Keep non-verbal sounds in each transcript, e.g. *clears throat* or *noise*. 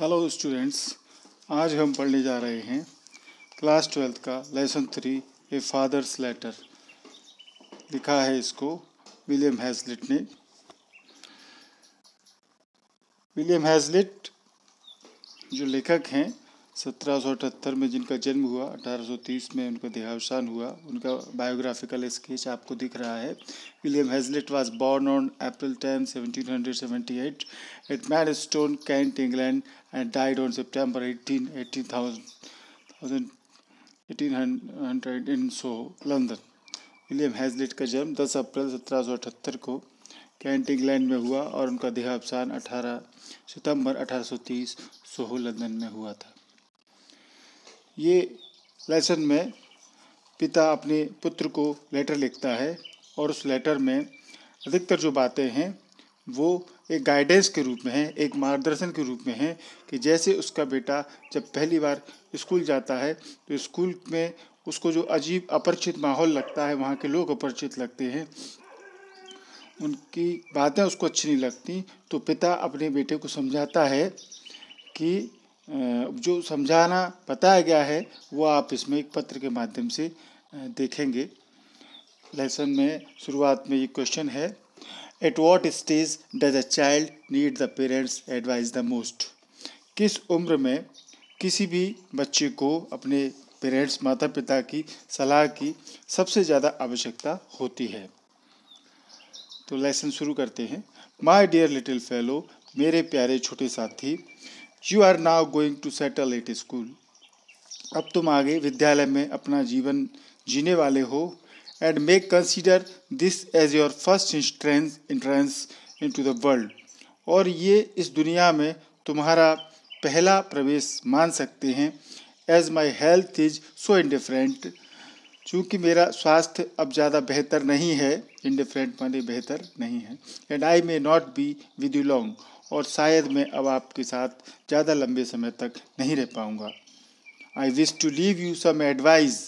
Hello students आज हम पढ़ने जा रहे हैं क्लास ट्वेल्थ का lesson three a father's letter लिखा है इसको विलियम हैजलिट ने विलियम हैजलिट जो लेखक हैं सत्रह में जिनका जन्म हुआ 1830 में उनका देहावसान हुआ उनका बायोग्राफिकल स्केच आपको दिख रहा है William Hazlitt was born on April 10 1778 at Maidstone Kent England and died on September 18 18,000 in Soho London William Hazlitt का जन्म 10 अप्रैल 1778 को कैंट इंग्लैंड में हुआ और उनका देहावसान 18 सितंबर 1830 सोहो लंदन में हुआ था ये लेसन में पिता अपने पुत्र को लेटर लिखता है और उस लेटर में अधिकतर जो बातें हैं वो एक गाइडेंस के रूप में है एक मार्गदर्शन के रूप में है कि जैसे उसका बेटा जब पहली बार स्कूल जाता है तो स्कूल में उसको जो अजीब अपरिचित माहौल लगता है वहाँ के लोग अपरिचित लगते हैं उनकी बातें उसको अच्छी नहीं लगती तो पिता अपने बेटे को समझाता है कि जो समझाना बताया गया है वो आप इसमें एक पत्र के माध्यम से देखेंगे लेसन में शुरुआत में ये क्वेश्चन है at what stage does a child need the parent's advice the most किस उम्र में किसी भी बच्चे को अपने पेरेंट्स माता पिता की सलाह की सबसे ज़्यादा आवश्यकता होती है तो लेसन शुरू करते हैं माई डियर लिटिल फेलो मेरे प्यारे छोटे साथी you are now going to settle at school अब तुम आगे विद्यालय में अपना जीवन जीने वाले हो and make consider this as your first entrance entrance into the world और ये इस दुनिया में तुम्हारा पहला प्रवेश मान सकते हैं as my health is so indifferent चूँकि मेरा स्वास्थ्य अब ज़्यादा बेहतर नहीं है इंडिफरेंट माने बेहतर नहीं है and I may not be with you long और शायद मैं अब आपके साथ ज़्यादा लंबे समय तक नहीं रह पाऊँगा I wish to leave you some advice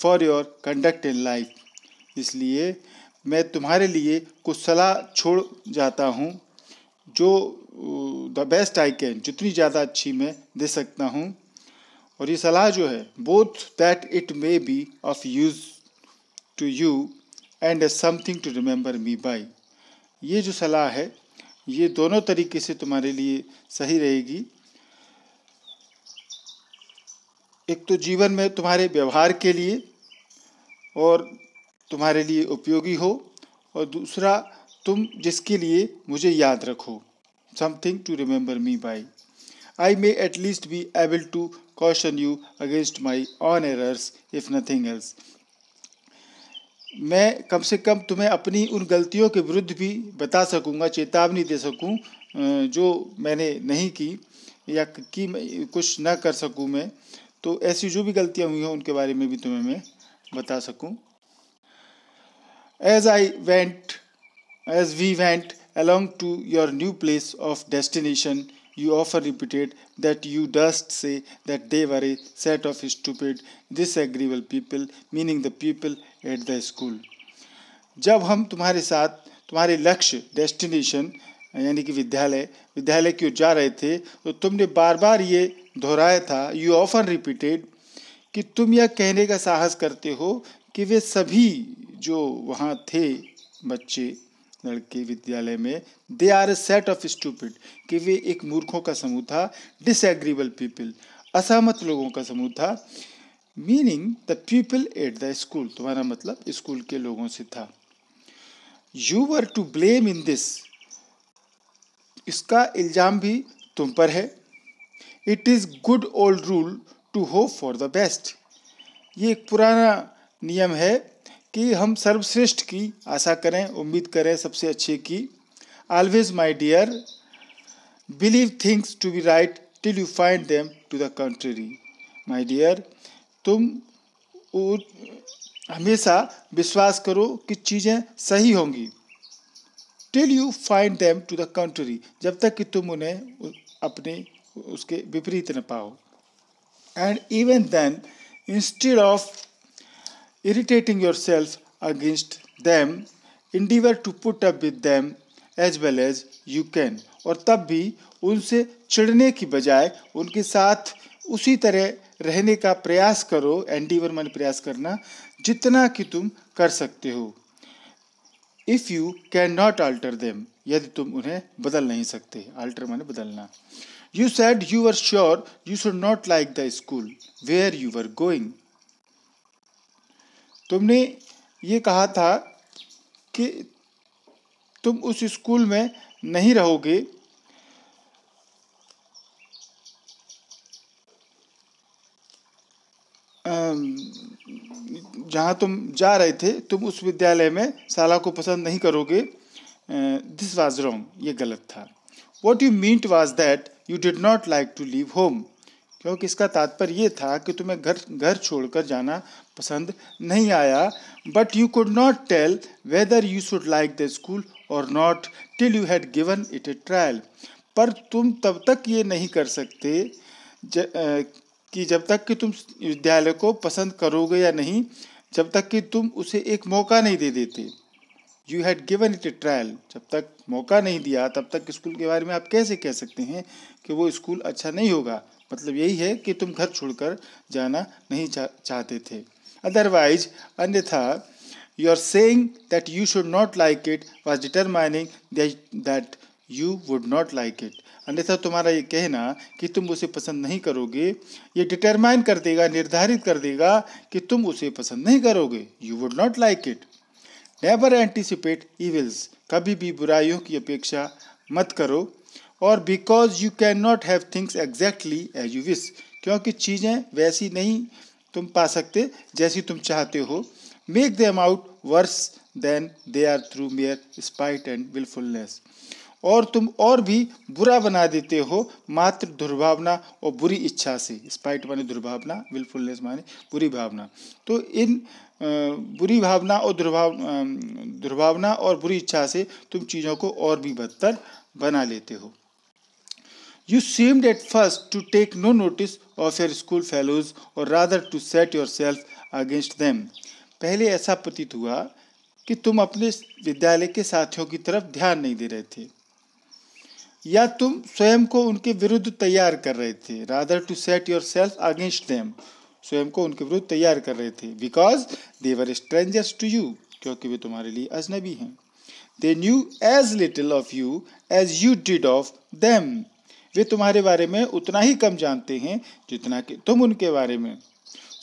for your conduct in life इसलिए मैं तुम्हारे लिए कुछ सलाह छोड़ जाता हूँ जो द बेस्ट आई कैन जितनी ज़्यादा अच्छी मैं दे सकता हूँ और ये सलाह जो है both that it may be of use to you and something to remember me by ये जो सलाह है ये दोनों तरीके से तुम्हारे लिए सही रहेगी एक तो जीवन में तुम्हारे व्यवहार के लिए और तुम्हारे लिए उपयोगी हो और दूसरा तुम जिसके लिए मुझे याद रखो something to remember me by I may at least be able to caution you against my own errors if nothing else मैं कम से कम तुम्हें अपनी उन गलतियों के विरुद्ध भी बता सकूंगा चेतावनी दे सकूं जो मैंने नहीं की या कि कुछ ना कर सकूं मैं तो ऐसी जो भी गलतियां हुई हैं उनके बारे में भी तुम्हें मैं बता सकूं as I went as we went along to your new place of destination You often repeated that you durst say that they were a set of stupid, disagreeable people, meaning the people at the school. जब हम तुम्हारे साथ तुम्हारे लक्ष्य destination यानी कि विद्यालय विद्यालय की ओर जा रहे थे तो तुमने बार बार ये दोहराया था यू ऑफन रिपीटेड कि तुम यह कहने का साहस करते हो कि वे सभी जो वहाँ थे बच्चे लड़के विद्यालय में they are a set of stupid कि वे एक मूर्खों का समूह था डिसएग्रीबल पीपल असहमत लोगों का समूह था meaning the people at the school तुम्हारा मतलब स्कूल के लोगों से था you were to blame in this इसका इल्ज़ाम भी तुम पर है it is good old rule to hope for the best ये एक पुराना नियम है कि हम सर्वश्रेष्ठ की आशा करें उम्मीद करें सबसे अच्छे की always my dear believe things to be right till you find them to the country my dear तुम हमेशा विश्वास करो कि चीज़ें सही होंगी till you find them to the country जब तक कि तुम उन्हें अपने उसके विपरीत न पाओ and even then instead of irritating yourself against them endeavor to put up with them as well as you can और तब भी उनसे चिढ़ने की बजाय उनके साथ उसी तरह रहने का प्रयास करो एंडीवर मन प्रयास करना जितना कि तुम कर सकते हो if you can not alter them यदि तुम उन्हें बदल नहीं सकते आल्टर मैंने बदलना you said you are sure you should not like the school where you are going तुमने ये कहा था कि तुम उस स्कूल में नहीं रहोगे जहाँ तुम जा रहे थे तुम उस विद्यालय में साला को पसंद नहीं करोगे दिस वॉज रॉन्ग ये गलत था what you meant was that you did not like to leave home क्योंकि इसका तात्पर्य यह था कि तुम्हें घर घर छोड़कर जाना पसंद नहीं आया but you could not tell whether you should like the school और not till you had given it a trial पर तुम तब तक ये नहीं कर सकते ज, आ, कि जब तक कि तुम विद्यालय को पसंद करोगे या नहीं जब तक कि तुम उसे एक मौका नहीं दे देते you had given it a trial जब तक मौका नहीं दिया तब तक स्कूल के बारे में आप कैसे कह सकते हैं कि वो स्कूल अच्छा नहीं होगा मतलब यही है कि तुम घर छोड़कर जाना नहीं चा, चाहते थे अदरवाइज अन्यथा are saying that you should not like it was determining that you would not like it अन्यथा तुम्हारा ये कहना कि तुम उसे पसंद नहीं करोगे ये डिटरमाइन कर देगा निर्धारित कर देगा कि तुम उसे पसंद नहीं करोगे you would not like it never anticipate evils कभी भी बुराइयों की अपेक्षा मत करो और because you can not have things exactly as you wish क्योंकि चीज़ें वैसी नहीं तुम पा सकते जैसी तुम चाहते हो make them out worse than they are through mere spite and wilfulness और तुम और भी बुरा बना देते हो मात्र दुर्भावना और बुरी इच्छा से स्पाइट माने दुर्भावना विलफुलनेस माने बुरी भावना तो इन बुरी भावना और दुर्भाव दुर्भावना और बुरी इच्छा से तुम चीज़ों को और भी बदतर बना लेते हो seemed at first to take no notice of your school fellows or rather to set yourself against them पहले ऐसा प्रतीत हुआ कि तुम अपने विद्यालय के साथियों की तरफ ध्यान नहीं दे रहे थे या तुम स्वयं को उनके विरुद्ध तैयार कर रहे थे rather to set yourself against them स्वयं को उनके विरुद्ध तैयार कर रहे थे because they were strangers to you क्योंकि वे तुम्हारे लिए अजनबी हैं they knew as little of you as you did of them वे तुम्हारे बारे में उतना ही कम जानते हैं जितना कि तुम उनके बारे में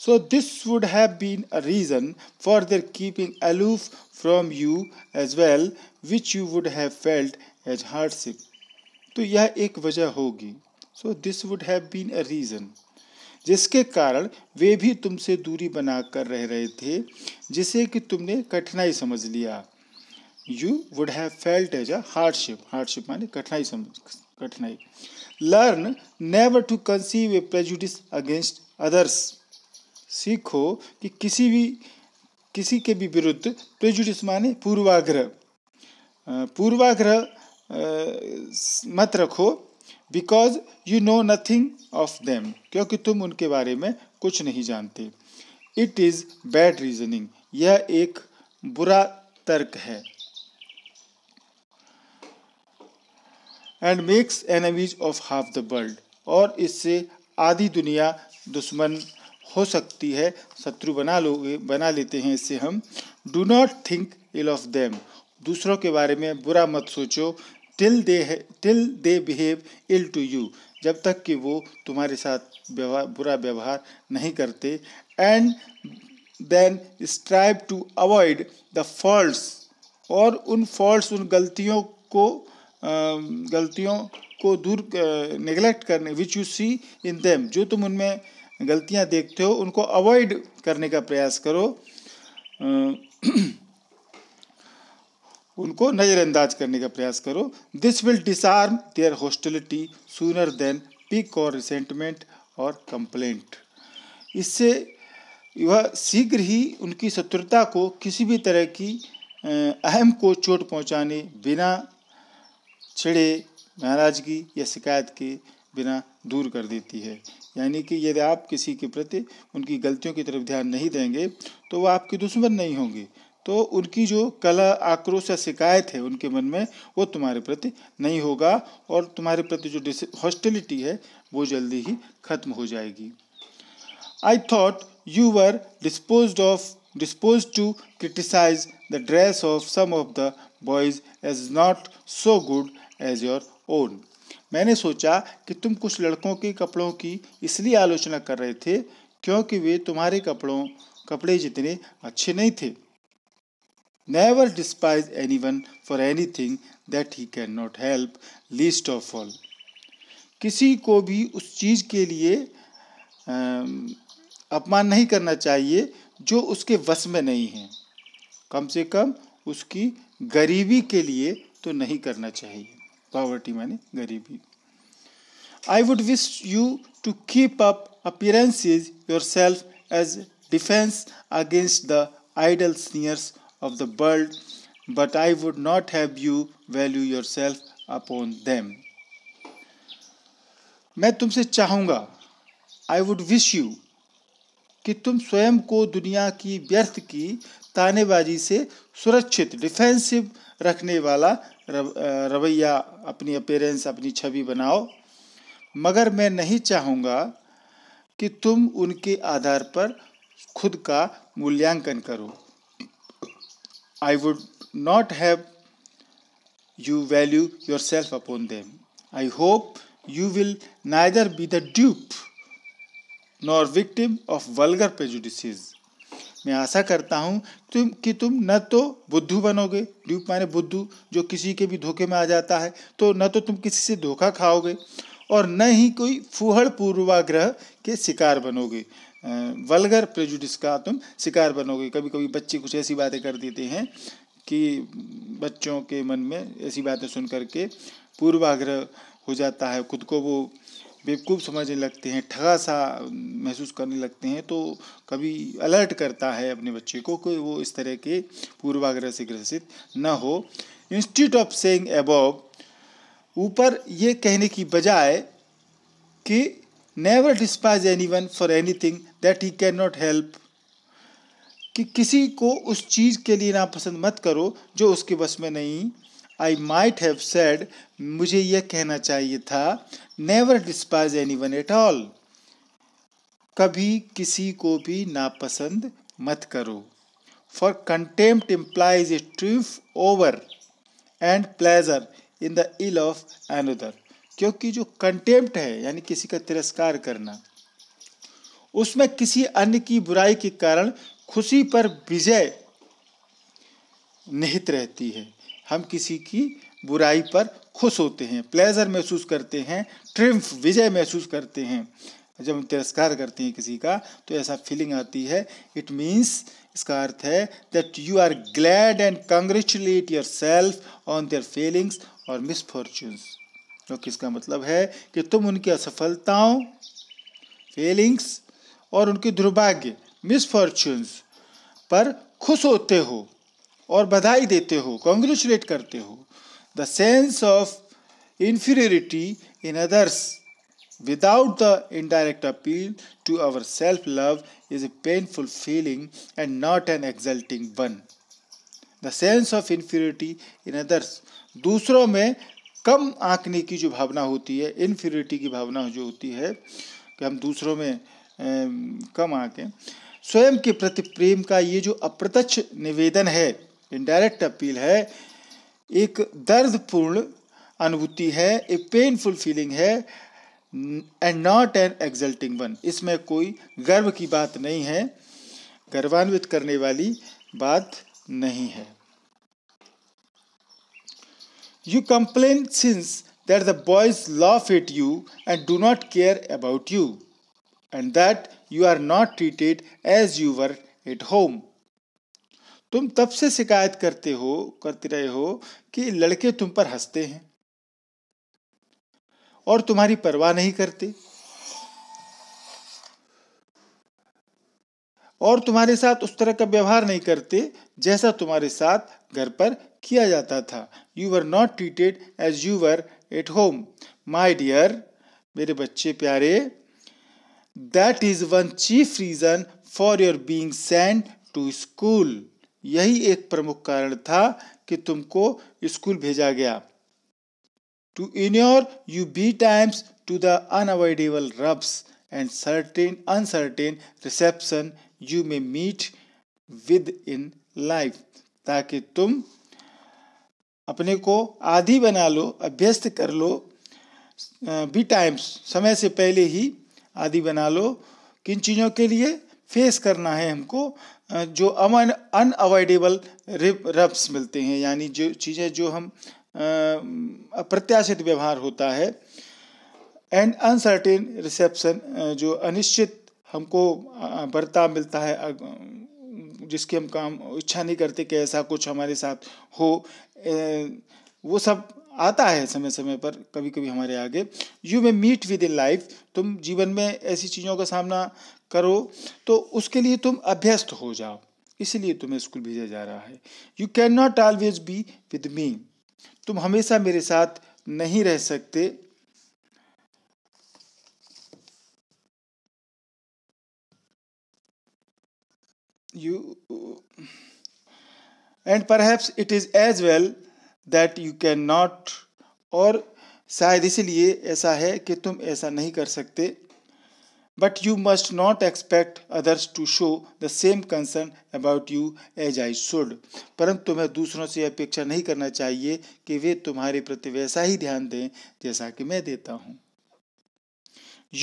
so this would have been a reason for their keeping aloof from you as well which you would have felt as hardship तो यह एक वजह होगी so this would have been a reason जिसके कारण वे भी तुमसे दूरी बनाकर रह रहे थे जिसे कि तुमने कठिनाई समझ लिया you would have felt as a hardship hardship माने कठिनाई समझ कठिनाई learn never to conceive a prejudice against others सीखो कि किसी भी किसी के भी विरुद्ध प्रेजुडिस माने पूर्वाग्रह पूर्वाग्रह मत रखो because you know nothing of them क्योंकि तुम उनके बारे में कुछ नहीं जानते इट इज़ बैड रीजनिंग यह एक बुरा तर्क है and makes enemies of half the world और इससे आधी दुनिया दुश्मन हो सकती है शत्रु बना लोगे बना लेते हैं इससे हम do not think ill of them दूसरों के बारे में बुरा मत सोचो till they till they behave ill to you जब तक कि वो तुम्हारे साथ व्यवहार बुरा व्यवहार नहीं करते and then strive to avoid the faults और उन फॉल्ट्स उन गलतियों को गलतियों को दूर निगलेक्ट करने which you see in them जो तुम उनमें गलतियां देखते हो उनको अवॉइड करने का प्रयास करो *clears throat* उनको नज़रअंदाज करने का प्रयास करो this will disarm their hostility sooner than pique or resentment or complaint इससे वह शीघ्र ही उनकी शत्रुता को किसी भी तरह की अहम को चोट पहुंचाने बिना छिड़े नाराजगी या शिकायत के बिना दूर कर देती है यानी कि यदि आप किसी के प्रति उनकी गलतियों की तरफ ध्यान नहीं देंगे तो वह आपके दुश्मन नहीं होंगे तो उनकी जो कला आक्रोश या शिकायत है उनके मन में वो तुम्हारे प्रति नहीं होगा और तुम्हारे प्रति जो हॉस्टिलिटी है वो जल्दी ही खत्म हो जाएगी I thought you were disposed of disposed to criticise the dress of some of the boys as not so good as your own मैंने सोचा कि तुम कुछ लड़कों के कपड़ों की इसलिए आलोचना कर रहे थे क्योंकि वे तुम्हारे कपड़ों कपड़े जितने अच्छे नहीं थे Never despise anyone for anything that he can not help least of all किसी को भी उस चीज़ के लिए अपमान नहीं करना चाहिए जो उसके वश में नहीं है कम से कम उसकी गरीबी के लिए तो नहीं करना चाहिए पॉवर्टी माने गरीबी I would wish you to keep up appearances yourself as defence against the idle seniors of the world, but I would not have you value yourself upon them. मैं तुमसे चाहूँगा आई वुड विश यू कि तुम स्वयं को दुनिया की व्यर्थ की तानेबाजी से सुरक्षित डिफेंसिव रखने वाला रवैया अपनी अपेरेंस अपनी छवि बनाओ मगर मैं नहीं चाहूँगा कि तुम उनके आधार पर खुद का मूल्यांकन करो I would not have you value yourself upon them. I hope you will neither be the dupe nor victim of vulgar prejudices. मैं आशा करता हूँ तुम कि तुम न तो बुद्धू बनोगे ड्यूप माने बुद्धू जो किसी के भी धोखे में आ जाता है तो न तो तुम किसी से धोखा खाओगे और न ही कोई फूहड़ पूर्वाग्रह के शिकार बनोगे वलगर प्रेजुडिस का तुम शिकार बनोगे कभी कभी बच्चे कुछ ऐसी बातें कर देते हैं कि बच्चों के मन में ऐसी बातें सुन करके पूर्वाग्रह हो जाता है खुद को वो बेवकूफ़ समझने लगते हैं ठगा सा महसूस करने लगते हैं तो कभी अलर्ट करता है अपने बच्चे को कि वो इस तरह के पूर्वाग्रह से ग्रसित न हो इंस्टीट्यूट ऑफ सेइंग एबॉब ऊपर ये कहने की बजाय कि never despise any one for any thing that he can not help कि किसी को उस चीज़ के लिए नापसंद मत करो जो उसके बस में नहीं आई माइट हैव सेड मुझे यह कहना चाहिए था never despise any one at all कभी किसी को भी नापसंद मत करो for contempt implies a triumph over and pleasure in the ill of another क्योंकि जो कंटेम्प्ट है यानी किसी का तिरस्कार करना उसमें किसी अन्य की बुराई के कारण खुशी पर विजय निहित रहती है हम किसी की बुराई पर खुश होते हैं प्लेजर महसूस करते हैं ट्रिम्फ विजय महसूस करते हैं जब हम तिरस्कार करते हैं किसी का तो ऐसा फीलिंग आती है इट मीन्स इसका अर्थ है that you are glad and congratulate yourself on their feelings or misfortunes क्योंकि तो इसका मतलब है कि तुम उनकी असफलताओं फेलिंग्स और उनके दुर्भाग्य मिसफॉर्चून्स पर खुश होते हो और बधाई देते हो कॉन्ग्रेचुलेट करते हो the sense of inferiority in others without the indirect appeal to our self love is a painful feeling and not an exalting one the sense of inferiority in others दूसरों में कम आंकने की जो भावना होती है इन्फीरिटी की भावना जो होती है कि हम दूसरों में कम आंकें स्वयं के प्रति प्रेम का ये जो अप्रत्यक्ष निवेदन है इनडायरेक्ट अपील है एक दर्दपूर्ण अनुभूति है ए पेनफुल फीलिंग है and not an exalting one इसमें कोई गर्व की बात नहीं है गर्वान्वित करने वाली बात नहीं है You complain since that the boys laugh at you and do not care about you, and that you are not treated as you were at home. तुम तब से शिकायत करते हो करते रहे हो कि लड़के तुम पर हंसते हैं और तुम्हारी परवाह नहीं करते और तुम्हारे साथ उस तरह का व्यवहार नहीं करते जैसा तुम्हारे साथ घर पर किया जाता था you were not treated as you were at home my dear मेरे बच्चे प्यारे that is one chief reason for your being sent to school यही एक प्रमुख कारण था कि तुमको स्कूल भेजा गया to inure you betimes to the unavoidable rubs and certain uncertain reception you may meet with in life ताकि तुम अपने को आधी बना लो अभ्यस्त कर लो बी टाइम्स समय से पहले ही आदि बना लो किन चीज़ों के लिए फेस करना है हमको जो अमन अन अवॉइडेबल रफ्स मिलते हैं यानी जो चीज़ें जो हम अप्रत्याशित व्यवहार होता है एंड अनसर्टेन रिसेप्शन जो अनिश्चित हमको बर्ताव मिलता है जिसकी हम काम इच्छा नहीं करते कि ऐसा कुछ हमारे साथ हो वो सब आता है समय समय पर कभी कभी हमारे आगे you may meet with in life तुम जीवन में ऐसी चीज़ों का सामना करो तो उसके लिए तुम अभ्यस्त हो जाओ इसलिए तुम्हें स्कूल भेजा जा रहा है you can not always be with me तुम हमेशा मेरे साथ नहीं रह सकते you and perhaps it is as well that you cannot और शायद इसलिए ऐसा है कि तुम ऐसा नहीं कर सकते but you must not expect others to show the same concern about you as I should परंतु तुम्हें दूसरों से अपेक्षा नहीं करना चाहिए कि वे तुम्हारे प्रति वैसा ही ध्यान दें जैसा कि मैं देता हूँ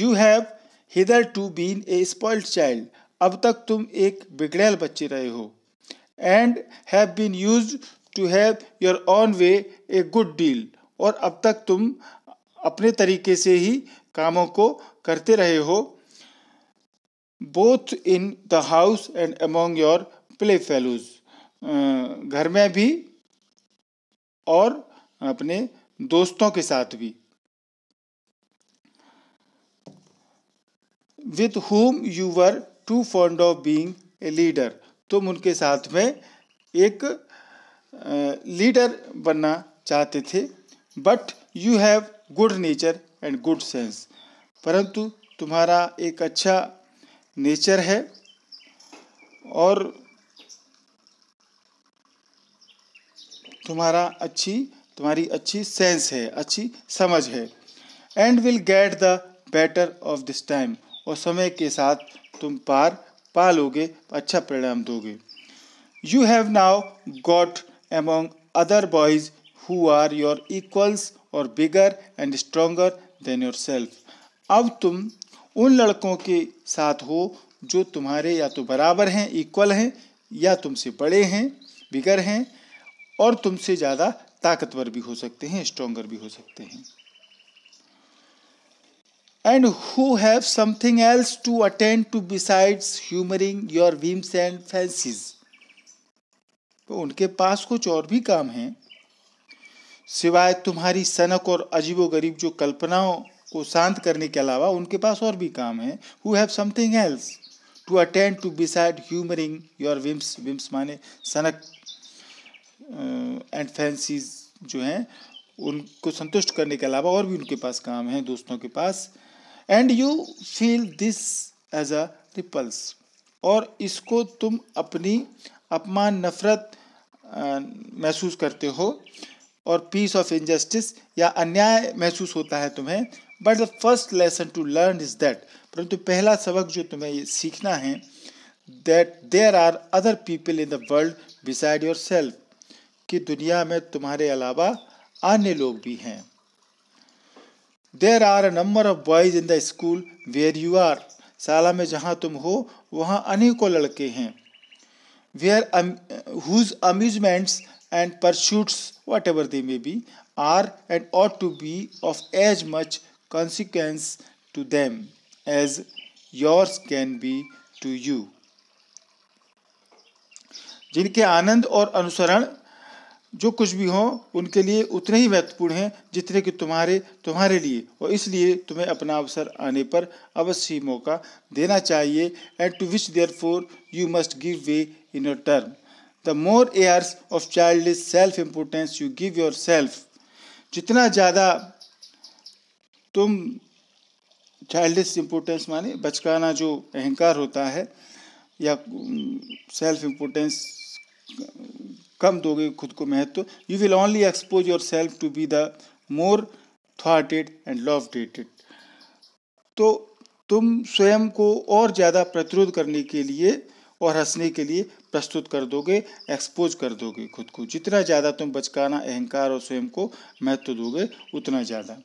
you have hitherto been a spoiled child अब तक तुम एक बिगड़ैल बच्चे रहे हो and have been used to have your own way a good deal और अब तक तुम अपने तरीके से ही कामों को करते रहे हो both in the house and among your playfellows घर में भी और अपने दोस्तों के साथ भी with whom you were too fond of being a leader तुम उनके साथ में एक लीडर बनना चाहते थे but you have good nature and good sense परंतु तुम्हारा एक अच्छा नेचर है और तुम्हारा अच्छी तुम्हारी अच्छी सेंस है अच्छी समझ है and will get the better of this time और समय के साथ तुम पार पा लोगे अच्छा परिणाम दोगे you have now got among other boys who are your equals or bigger and stronger than yourself अब तुम उन लड़कों के साथ हो जो तुम्हारे या तो बराबर हैं इक्वल हैं या तुमसे बड़े हैं बिगर हैं और तुमसे ज़्यादा ताकतवर भी हो सकते हैं स्ट्रोंगर भी हो सकते हैं and who have something else to attend to besides humoring your whims and fancies तो उनके पास कुछ और भी काम हैं सिवाय तुम्हारी सनक और अजीबो गरीब जो कल्पनाओं को शांत करने के अलावा उनके पास और भी काम है who have something else to attend to beside humouring your whims whims माने सनक एंड फैंसीज जो हैं उनको संतुष्ट करने के अलावा और भी उनके पास काम है दोस्तों के पास and you feel this as a repulse और इसको तुम अपनी अपमान नफरत महसूस करते हो और पीस ऑफ इनजस्टिस या अन्याय महसूस होता है तुम्हें but the first lesson to learn is that परंतु पहला सबक जो तुम्हें ये सीखना है that there are other people in the world beside yourself कि दुनिया में तुम्हारे अलावा अन्य लोग भी हैं there are a number of boys in the school where you are शाला में जहाँ तुम हो वहाँ अनेकों लड़के हैं where whose amusements and pursuits whatever they may be are and ought to be of as much consequence to them as yours can be to you जिनके आनंद और अनुसरण जो कुछ भी हो उनके लिए उतने ही महत्वपूर्ण हैं जितने कि तुम्हारे तुम्हारे लिए और इसलिए तुम्हें अपना अवसर आने पर अवश्य ही मौका देना चाहिए and to which therefore you must give way in your turn the more airs of childish self importance you give yourself जितना ज़्यादा तुम चाइल्ड इम्पोर्टेंस माने बचकाना जो अहंकार होता है या सेल्फ इम्पोर्टेंस कम दोगे खुद को महत्व you will only expose yourself to be the more थॉटेड एंड लव डेटेड तो तुम स्वयं को और ज़्यादा प्रतिरोध करने के लिए और हंसने के लिए प्रस्तुत कर दोगे एक्सपोज कर दोगे खुद को जितना ज़्यादा तुम बचकाना अहंकार और स्वयं को महत्व दोगे उतना ज़्यादा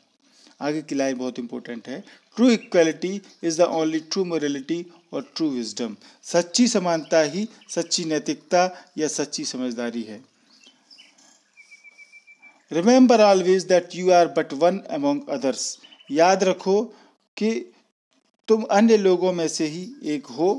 आगे की लाइन बहुत इंपॉर्टेंट है true equality is the only true morality or true wisdom सच्ची समानता ही सच्ची नैतिकता या सच्ची समझदारी है remember always that you are but one among others याद रखो कि तुम अन्य लोगों में से ही एक हो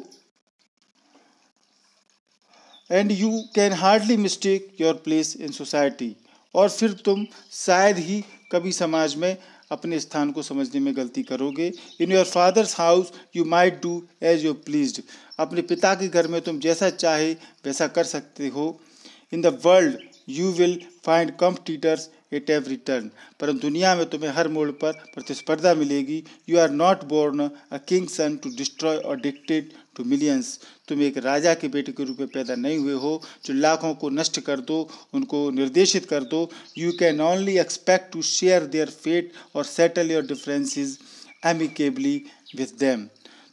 and you can hardly mistake your place in society और फिर तुम शायद ही कभी समाज में अपने स्थान को समझने में गलती करोगे in your father's house you might do as you pleased अपने पिता के घर में तुम जैसा चाहे वैसा कर सकते हो in the world you will find competitors at every turn परंतु दुनिया में तुम्हें हर मोड़ पर प्रतिस्पर्धा मिलेगी you are not born a king son to destroy or dictated to millions तुम एक राजा के बेटे के रूप में पैदा नहीं हुए हो जो लाखों को नष्ट कर दो उनको निर्देशित कर दो you can only expect to share their fate or settle your differences amicably with them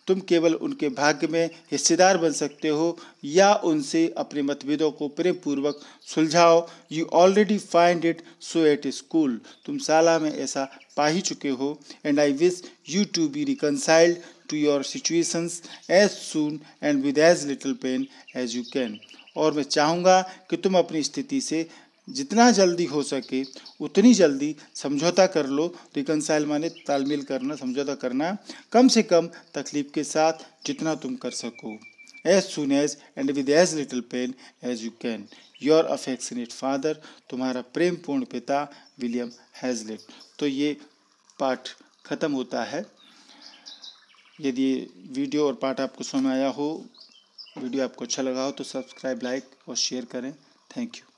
तुम केवल उनके भाग्य में हिस्सेदार बन सकते हो या उनसे अपने मतभेदों को प्रेम पूर्वक सुलझाओ you already find it so at school तुम साला में ऐसा पा ही चुके हो and I wish you to be reconciled to your situations as soon and with as little pain as you can और मैं चाहूँगा कि तुम अपनी स्थिति से जितना जल्दी हो सके उतनी जल्दी समझौता कर लो रिकनसाइल तो माने तालमेल करना समझौता करना कम से कम तकलीफ के साथ जितना तुम कर सको as soon as and with as little pain as you can your affectionate father तुम्हारा प्रेम पूर्ण पिता विलियम हैजलेट तो ये पाठ ख़त्म होता है यदि वीडियो और पाठ आपको समझ आया हो वीडियो आपको अच्छा लगा हो तो सब्सक्राइब लाइक और शेयर करें थैंक यू